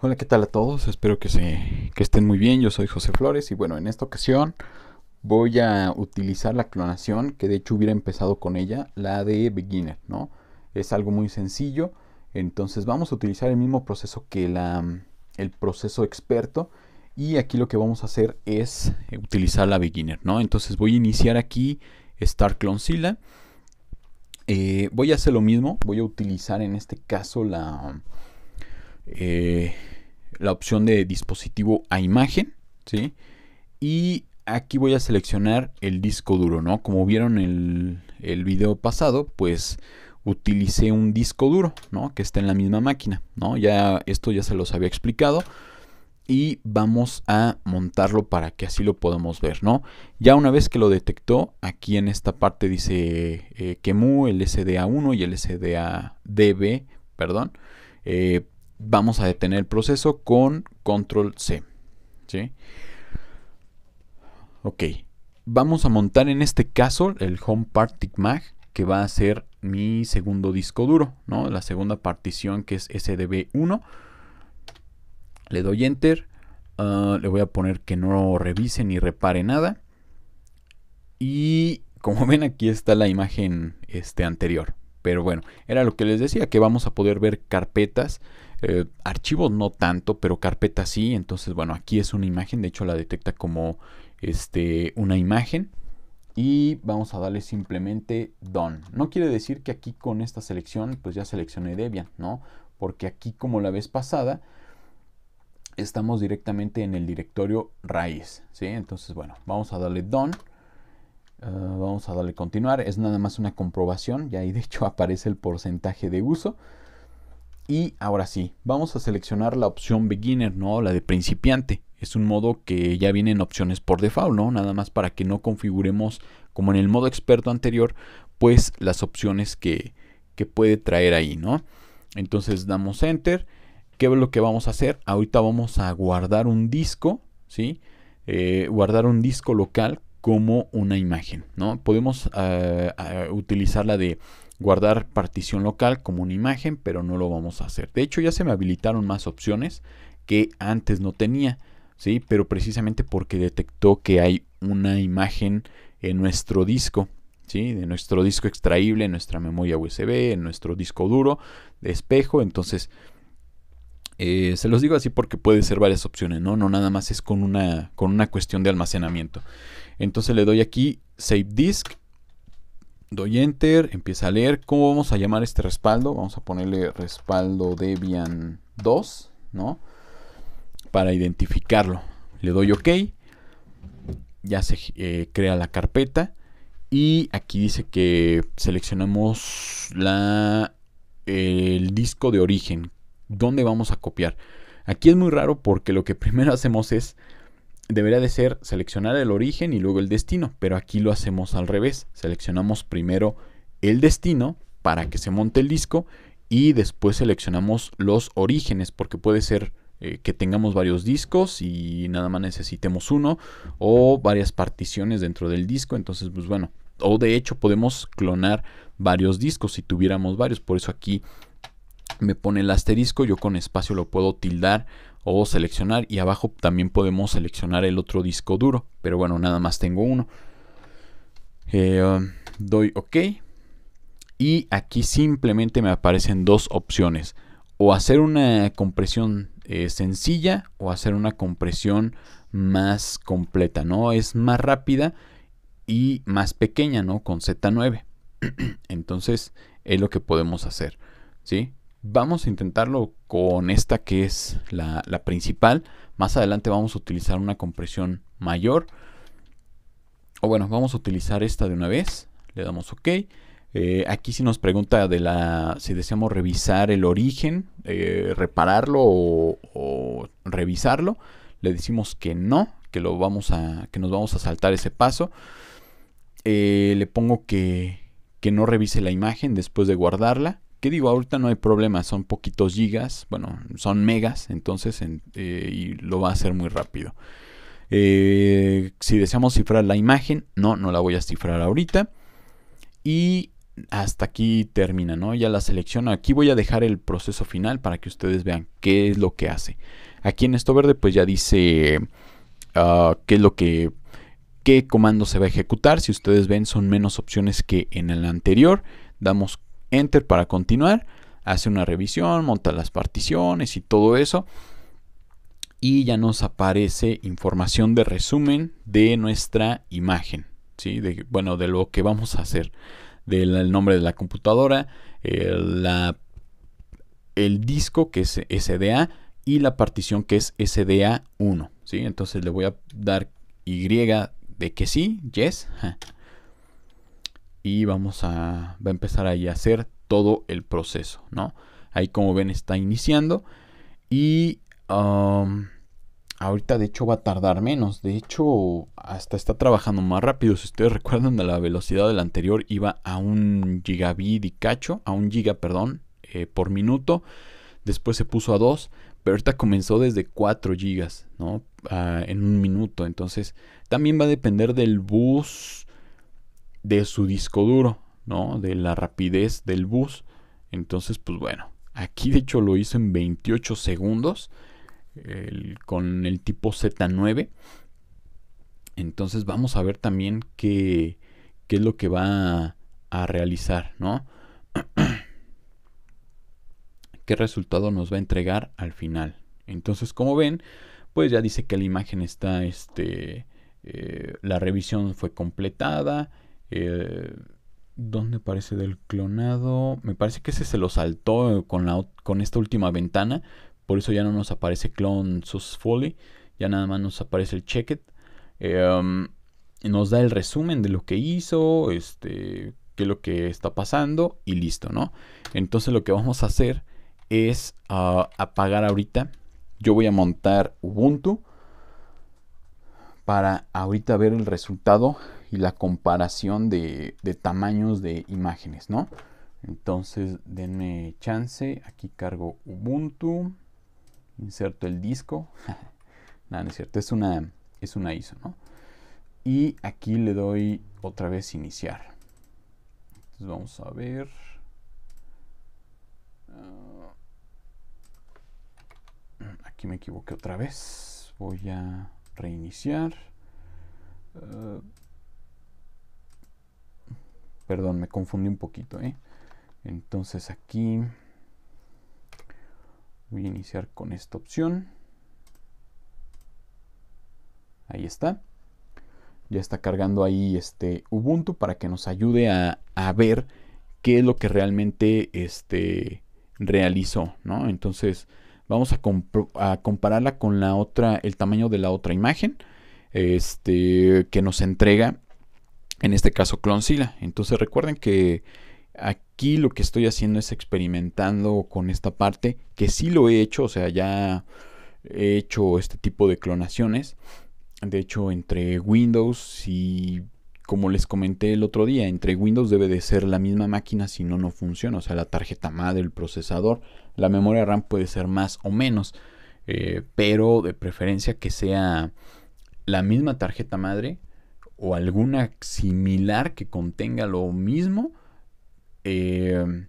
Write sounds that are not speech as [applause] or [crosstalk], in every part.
Hola, ¿qué tal a todos? Espero que, se, que estén muy bien. Yo soy José Flores y bueno, en esta ocasión voy a utilizar la clonación que de hecho hubiera empezado con ella, la de beginner, ¿no? Es algo muy sencillo. Entonces vamos a utilizar el mismo proceso que la, el proceso experto y aquí lo que vamos a hacer es utilizar la beginner, ¿no? Entonces voy a iniciar aquí Star Clonzilla. Eh, voy a hacer lo mismo, voy a utilizar en este caso la... Eh, la opción de dispositivo a imagen, ¿sí? Y aquí voy a seleccionar el disco duro, ¿no? Como vieron el, el video pasado, pues utilicé un disco duro, ¿no? Que está en la misma máquina, ¿no? Ya esto ya se los había explicado y vamos a montarlo para que así lo podamos ver, ¿no? Ya una vez que lo detectó, aquí en esta parte dice que eh, el SDA1 y el SDA DB, perdón, eh, vamos a detener el proceso con control C. Ok, vamos a montar en este caso el home partic mag que va a ser mi segundo disco duro, ¿no? la segunda partición que es SDB1. Le doy enter, ah, le voy a poner que no revise ni repare nada. Y como [laughs] ven aquí está la imagen este, anterior. Pero bueno, era lo que les decía, que vamos a poder ver carpetas eh, archivos no tanto, pero carpeta sí. Entonces, bueno, aquí es una imagen. De hecho, la detecta como este, una imagen. Y vamos a darle simplemente DON. No quiere decir que aquí con esta selección, pues ya seleccioné Debian, ¿no? Porque aquí, como la vez pasada, estamos directamente en el directorio raíz, ¿sí? Entonces, bueno, vamos a darle Don. Eh, vamos a darle continuar. Es nada más una comprobación. Y ahí, de hecho, [laughs] aparece el porcentaje de uso. Y ahora sí, vamos a seleccionar la opción beginner, no la de principiante. Es un modo que ya viene en opciones por default, ¿no? Nada más para que no configuremos como en el modo experto anterior, pues las opciones que, puede traer ahí, ¿no? Entonces damos enter. ¿Qué es lo que vamos a hacer? Ahorita vamos a guardar un disco, ¿sí? Eh, guardar un disco local como una imagen, ¿no? Podemos eh, eh, utilizar la de guardar partición local como una imagen, pero no lo vamos a hacer. De hecho, ya se me habilitaron más opciones que antes no tenía, ¿sí? Pero precisamente porque detectó que hay una imagen en nuestro disco, ¿sí? De nuestro disco extraíble, en nuestra memoria USB, en nuestro disco duro de espejo, entonces... Eh, se los digo así porque puede ser varias opciones, ¿no? No nada más es con una, con una cuestión de almacenamiento. Entonces le doy aquí Save Disk Doy enter, empieza a leer. ¿Cómo vamos a llamar este respaldo? Vamos a ponerle respaldo Debian 2, ¿no? Para identificarlo. Le doy OK. Ya se eh, crea la carpeta. Y aquí dice que seleccionamos la, el disco de origen. ¿Dónde vamos a copiar? Aquí es muy raro porque lo que [laughs] primero hacemos es debería de ser seleccionar el origen y luego el destino, pero aquí lo hacemos al revés. Seleccionamos primero el destino para que se monte el disco y después seleccionamos los orígenes, porque puede ser eh, que tengamos varios discos y nada más necesitemos uno o varias particiones dentro del disco, entonces pues bueno, o de hecho podemos clonar varios discos si tuviéramos varios, por eso aquí me pone el asterisco, yo con espacio lo puedo tildar o seleccionar y abajo también podemos seleccionar el otro disco duro pero bueno nada más tengo uno eh, um, doy ok y aquí simplemente me aparecen dos opciones o hacer una compresión eh, sencilla o hacer una compresión más completa no es más rápida y más pequeña no con z9 [clears throat] entonces es lo que podemos hacer ¿sí? Vamos a intentarlo con esta que es la, principal. Más adelante vamos a utilizar una compresión mayor. O bueno, vamos a utilizar esta de una vez. Le damos OK. Eh, aquí si nos pregunta de la si deseamos revisar el origen, eh, repararlo o, revisarlo. Le decimos que no, que lo vamos a que nos vamos a saltar ese paso. Eh, le pongo que no revise la imagen después de guardarla. ¿Qué digo, ahorita no hay problema, son poquitos gigas, bueno, son megas, entonces, eh, y lo va a hacer muy rápido. Eh, si deseamos cifrar la imagen, no, no la voy a cifrar ahorita. Y hasta aquí termina, ¿no? Ya la selecciono. Aquí voy a dejar el proceso final para que ustedes vean qué es lo que hace. Aquí en esto verde, pues ya dice ah, qué es lo que, qué comando se va a ejecutar. Si ustedes ven, son menos opciones que en el anterior. Damos Enter para continuar, hace una revisión, monta las particiones y todo eso. Y ya nos aparece información de resumen de nuestra imagen, ¿sí? de, bueno, de lo que vamos a hacer, del nombre de la computadora, la, el disco que es SDA y la partición que es SDA1. ¿sí? Entonces le voy a dar Y de que sí, yes y vamos a, va a empezar ahí a hacer todo el proceso, ¿no? Ahí como ven está iniciando y ahorita de hecho va a tardar menos, de hecho hasta está trabajando más rápido, si ustedes recuerdan la velocidad del anterior iba a un gigabit y cacho, a un giga, perdón, eh, por minuto, después se puso a dos. pero ahorita comenzó desde 4 gigas, ¿no? Ah, en un minuto, entonces también va a depender del bus de su disco duro, ¿no? De la rapidez del bus. Entonces, pues bueno, aquí de hecho lo hizo en 28 segundos con el tipo Z9. Entonces vamos a ver también qué, es lo que va a, realizar, ¿no? [clears throat] qué resultado nos va a entregar al final. Entonces, como ven, pues ya dice que la imagen está, este, eh, la revisión fue completada eh, ¿Dónde parece del clonado? Me parece que ese se lo saltó eh, con, con esta última ventana. Por eso ya no nos aparece sus successfully. Ya nada más nos aparece el check it em, nos da el resumen de lo que hizo, este, qué es lo que está pasando y listo, ¿no? Entonces lo que vamos a hacer es ah, apagar ahorita. Yo voy a montar Ubuntu para ahorita ver el resultado y la comparación de, tamaños de imágenes, ¿no? Entonces, denme chance. Aquí cargo Ubuntu. Inserto el disco. [laughs] Nada, no es cierto. Es una, es una ISO, ¿no? Y aquí le doy otra vez iniciar. Entonces, vamos a ver. Ah, aquí me equivoqué otra vez. Voy a reiniciar. Ah, Perdón, me confundí un poquito. ¿eh? Entonces aquí voy a iniciar con esta opción. Ahí está. Ya está cargando ahí este Ubuntu para que nos ayude a, ver qué es lo que realmente este, realizó. ¿no? Entonces vamos a, a, compararla con la otra, el tamaño de la otra imagen este, que nos entrega en este caso Clonzilla. Entonces recuerden que aquí lo que estoy haciendo es experimentando con esta parte, que sí lo he hecho, o sea, ya he hecho este tipo de clonaciones. De hecho, entre Windows y, como les comenté el otro día, entre Windows debe de ser la misma máquina, si no, no funciona. O sea, la tarjeta madre, el procesador, la memoria RAM puede ser más o menos, eh, pero de preferencia que sea la misma tarjeta madre o alguna similar que contenga lo mismo. Eh,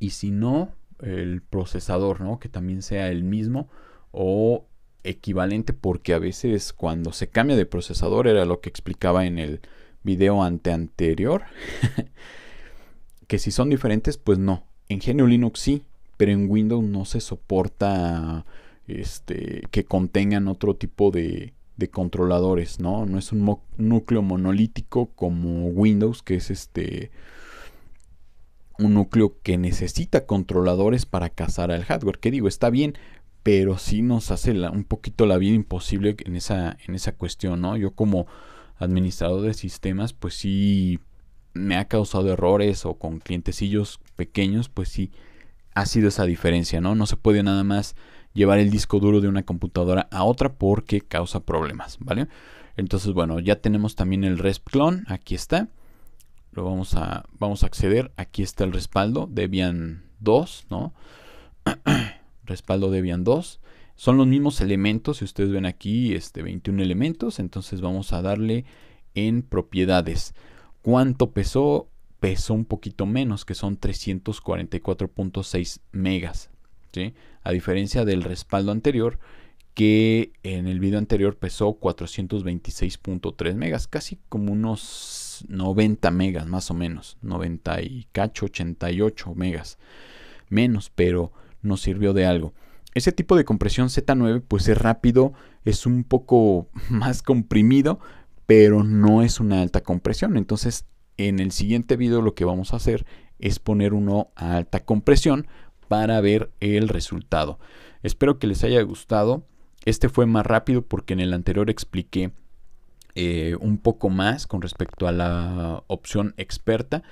y si no, el procesador, ¿no? Que también sea el mismo o equivalente, porque a veces cuando se cambia de procesador, era lo que explicaba en el video ante anterior, [laughs] que si son diferentes, pues no. En genio Linux sí, pero en Windows no se soporta este, que contengan otro tipo de, de controladores, ¿no? No es un núcleo monolítico como Windows, que es este un núcleo que necesita controladores para cazar al hardware. Que digo, está bien, pero sí nos hace un poquito la vida imposible en esa, en esa cuestión, ¿no? Yo como administrador de sistemas, pues sí me ha causado errores o con clientecillos pequeños, pues sí ha sido esa diferencia, ¿no? No se puede nada más llevar el disco duro de una computadora a otra porque causa problemas, ¿vale? Entonces, bueno, ya tenemos también el REST aquí está. Lo vamos a, vamos a acceder, aquí está el respaldo Debian 2, ¿no? [clears throat] respaldo Debian 2. Son los mismos elementos, si ustedes ven aquí, este 21 elementos, entonces vamos a darle en propiedades. ¿Cuánto pesó? Pesó un poquito menos, que son 344.6 megas, a diferencia del respaldo anterior, que en el video anterior pesó 426.3 megas, casi como unos 90 megas más o menos, 90 y cacho, 88 megas menos, pero nos sirvió de algo. Ese tipo de compresión Z9 pues es rápido, es un poco [laughs] más comprimido, pero no es una alta compresión. Entonces en el siguiente video lo que vamos a hacer es poner uno a alta compresión para ver el resultado. Espero que les haya gustado. Este fue más rápido porque en el anterior expliqué eh, un poco más con respecto a la opción experta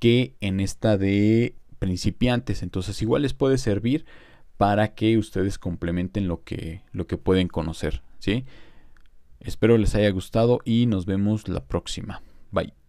que en esta de principiantes. Entonces igual les puede servir para que ustedes complementen lo que, lo que pueden conocer. ¿sí? Espero les haya gustado y nos vemos la próxima. Bye.